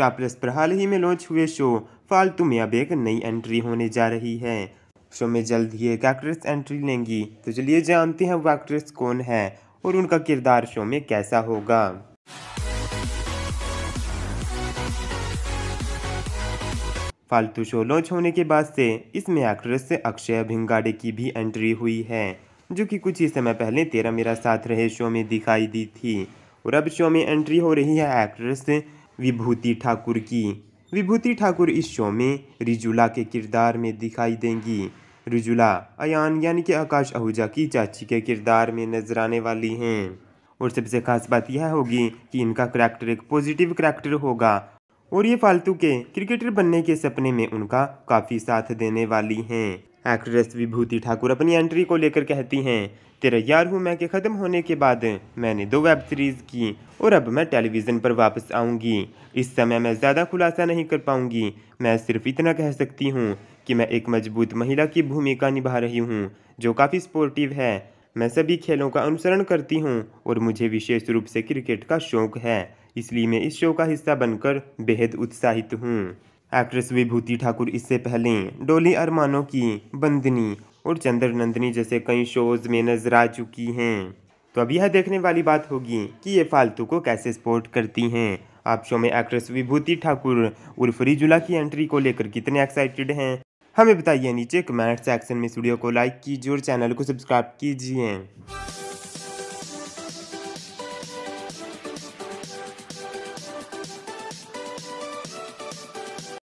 plus पर हाल ही में launch हुए शो फालतू में अब एक नई एंट्री होने जा रही है शो में जल्द ही एक एक्ट्रेस एंट्री लेंगी तो चलिए जानते हैं वो एक्ट्रेस कौन है और उनका किरदार शो में कैसा होगा फालतू शो लॉन्च होने के बाद से इसमें एक्ट्रेस अक्षय भिंगाड़े की भी एंट्री हुई है जो कि कुछ ही समय पहले तेरा मेरा साथ रहे शो में दिखाई दी थी और अब शो में एंट्री हो रही है एक्ट्रेस विभूति ठाकुर की विभूति ठाकुर इस शो में रिजुला के किरदार में दिखाई देंगी रिजुला अयान यानी कि आकाश आहूजा की चाची के किरदार में नजर आने वाली हैं और सबसे खास बात यह होगी कि इनका करैक्टर एक पॉजिटिव करैक्टर होगा और ये फालतू के क्रिकेटर बनने के सपने में उनका काफ़ी साथ देने वाली हैं एक्ट्रेस विभूति ठाकुर अपनी एंट्री को लेकर कहती हैं तेरा यार हूँ मैं के ख़त्म होने के बाद मैंने दो वेब सीरीज़ की और अब मैं टेलीविज़न पर वापस आऊँगी इस समय मैं ज़्यादा खुलासा नहीं कर पाऊँगी मैं सिर्फ इतना कह सकती हूँ कि मैं एक मजबूत महिला की भूमिका निभा रही हूँ जो काफ़ी स्पोर्टिव है मैं सभी खेलों का अनुसरण करती हूँ और मुझे विशेष रूप से क्रिकेट का शौक है इसलिए मैं इस शो का हिस्सा बनकर बेहद उत्साहित हूँ एक्ट्रेस विभूति ठाकुर इससे पहले डोली अरमानों की बंदनी और चंद्र नंदनी जैसे कई शोज में नजर आ चुकी हैं तो अब यह देखने वाली बात होगी कि ये फालतू को कैसे सपोर्ट करती हैं आप शो में एक्ट्रेस विभूति ठाकुर उर्फरी जुला की एंट्री को लेकर कितने एक्साइटेड हैं हमें बताइए नीचे कमेंट सेक्शन में स्टूडियो को लाइक कीजिए और चैनल को सब्सक्राइब कीजिए